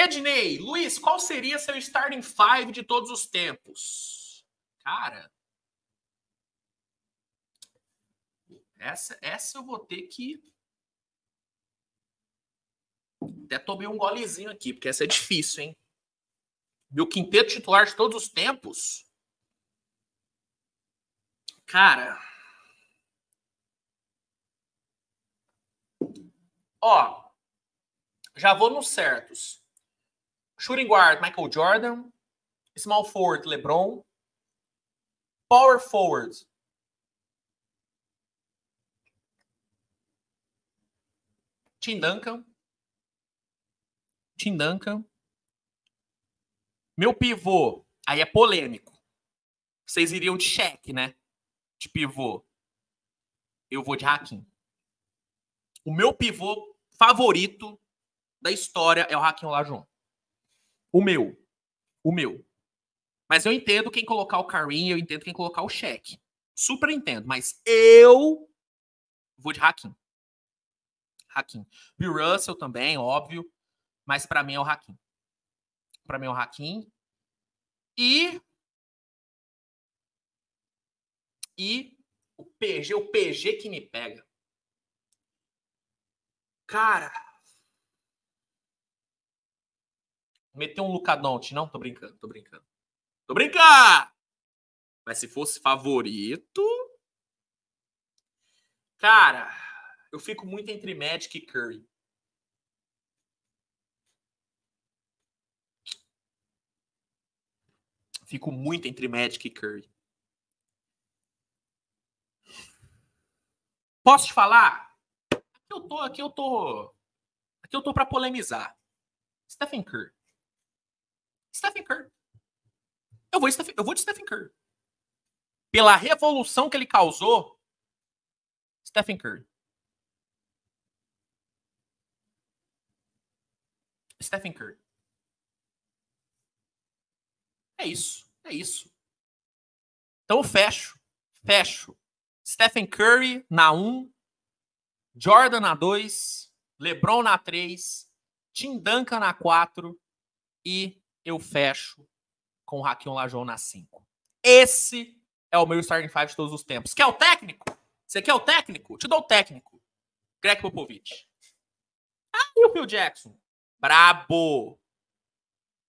Ednei, Luiz, qual seria seu starting five de todos os tempos? Cara. Essa, essa eu vou ter que. Até tomei um golezinho aqui, porque essa é difícil, hein? Meu quinteto titular de todos os tempos. Cara. Ó. Já vou nos certos. Shooting guard, Michael Jordan. Small forward, LeBron. Power forward. Tim Duncan. Tim Duncan. Meu pivô, aí é polêmico. Vocês iriam de cheque, né? De pivô. Eu vou de Hakim. O meu pivô favorito da história é o Hakim Olajuwon. O meu. O meu. Mas eu entendo quem colocar o Karim, eu entendo quem colocar o cheque. Super entendo, mas eu vou de Hakim. Hakim. Bill Russell também, óbvio, mas para mim é o Hakim. Para mim é o Hakim. E e o PG, o PG que me pega. Cara, Meteu um Lucadonte. Não, tô brincando, tô brincando. Tô brincando! Mas se fosse favorito. Cara, eu fico muito entre Magic e Curry. Fico muito entre Magic e Curry. Posso te falar? Aqui eu tô, aqui eu tô, aqui eu tô para polemizar. Stephen Curry. Stephen Curry. Eu vou, eu vou de Stephen Curry. Pela revolução que ele causou, Stephen Curry. Stephen Curry. É isso. É isso. Então eu fecho. Fecho. Stephen Curry na 1, um, Jordan na 2, LeBron na 3, Tim Duncan na 4 e eu fecho com o Raquinho Lajon na 5. Esse é o meu starting five de todos os tempos. Quer o técnico? Você quer o técnico? Te dou o técnico. Greg Popovich. Ah, e o Phil Jackson? Brabo!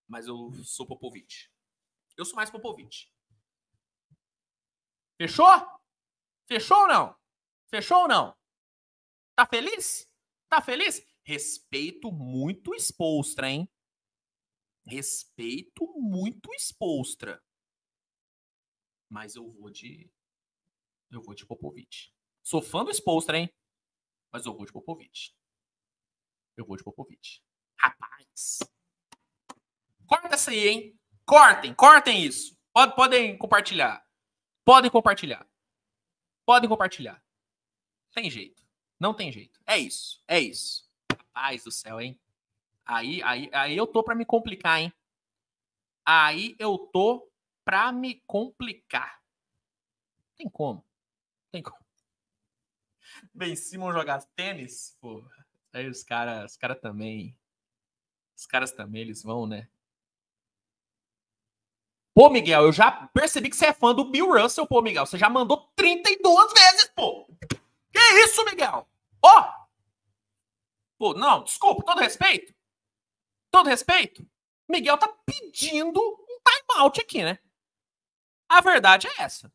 Mas eu sou Popovich. Eu sou mais Popovich. Fechou? Fechou ou não? Fechou ou não? Tá feliz? Tá feliz? Respeito muito o Spolstra, hein? Respeito muito Spolstra. Mas eu vou de. Eu vou de Popovic. Sou fã do Spolstra, hein? Mas eu vou de Popovic. Eu vou de Popovic. Rapaz. Corta isso aí, hein? Cortem, cortem isso. Podem, podem compartilhar. Podem compartilhar. Podem compartilhar. Tem jeito. Não tem jeito. É isso. É isso. Rapaz do céu, hein? Aí, aí, aí eu tô para me complicar, hein? Aí eu tô para me complicar. Tem como? Tem como? Ben Simon jogar tênis, pô. Aí os caras, os caras também. Os caras também, eles vão, né? Pô, Miguel, eu já percebi que você é fã do Bill Russell, pô, Miguel. Você já mandou 32 vezes, pô. Que isso, Miguel? Ó! Oh! Pô, não, desculpa, todo respeito todo respeito, Miguel tá pedindo um timeout aqui, né? A verdade é essa.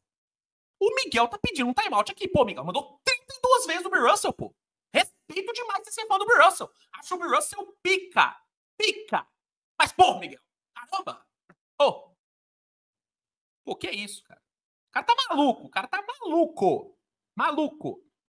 O Miguel tá pedindo um timeout aqui. Pô, Miguel, mandou 32 vezes o Bill Russell, pô. Respeito demais esse ser fã do Bill Russell. Acho o Bill Russell pica. Pica. Mas, pô, Miguel, caramba. Pô. Pô, que é isso, cara? O cara tá maluco. O cara tá maluco. Maluco.